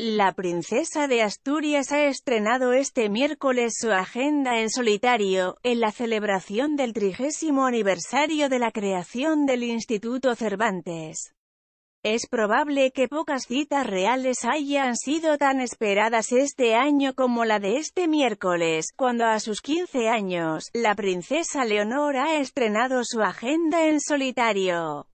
La princesa de Asturias ha estrenado este miércoles su agenda en solitario, en la celebración del trigésimo aniversario de la creación del Instituto Cervantes. Es probable que pocas citas reales hayan sido tan esperadas este año como la de este miércoles, cuando a sus 15 años, la princesa Leonor ha estrenado su agenda en solitario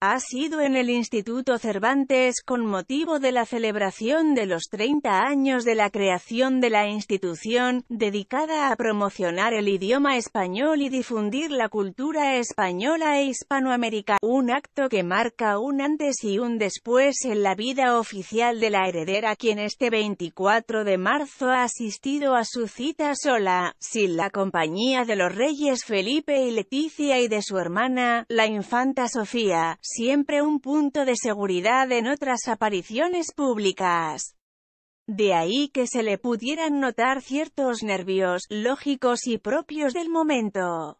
ha sido en el Instituto Cervantes con motivo de la celebración de los 30 años de la creación de la institución, dedicada a promocionar el idioma español y difundir la cultura española e hispanoamericana, un acto que marca un antes y un después en la vida oficial de la heredera quien este 24 de marzo ha asistido a su cita sola, sin la compañía de los reyes Felipe y Leticia y de su hermana, la infanta Sofía, siempre un punto de seguridad en otras apariciones públicas. De ahí que se le pudieran notar ciertos nervios, lógicos y propios del momento.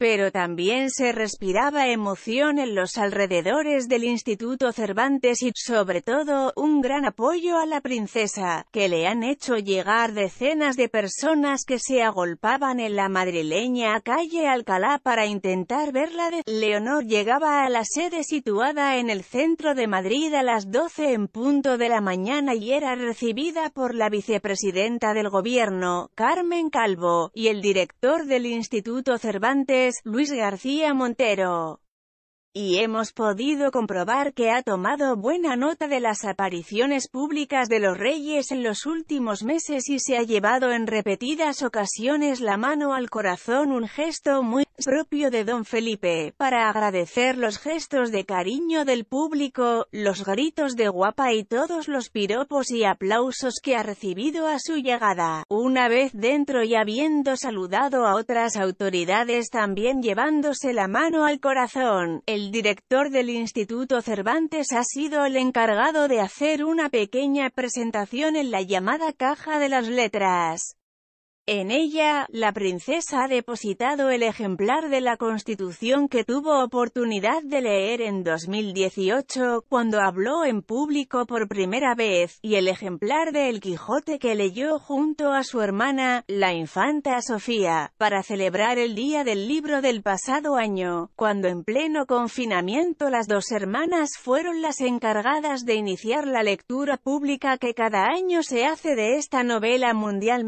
Pero también se respiraba emoción en los alrededores del Instituto Cervantes y, sobre todo, un gran apoyo a la princesa, que le han hecho llegar decenas de personas que se agolpaban en la madrileña calle Alcalá para intentar verla Leonor llegaba a la sede situada en el centro de Madrid a las 12 en punto de la mañana y era recibida por la vicepresidenta del gobierno, Carmen Calvo, y el director del Instituto Cervantes, Luis García Montero y hemos podido comprobar que ha tomado buena nota de las apariciones públicas de los reyes en los últimos meses y se ha llevado en repetidas ocasiones la mano al corazón un gesto muy propio de don Felipe, para agradecer los gestos de cariño del público, los gritos de guapa y todos los piropos y aplausos que ha recibido a su llegada, una vez dentro y habiendo saludado a otras autoridades también llevándose la mano al corazón, el director del Instituto Cervantes ha sido el encargado de hacer una pequeña presentación en la llamada Caja de las Letras. En ella, la princesa ha depositado el ejemplar de la Constitución que tuvo oportunidad de leer en 2018, cuando habló en público por primera vez, y el ejemplar de El Quijote que leyó junto a su hermana, la infanta Sofía, para celebrar el Día del Libro del pasado año, cuando en pleno confinamiento las dos hermanas fueron las encargadas de iniciar la lectura pública que cada año se hace de esta novela mundial.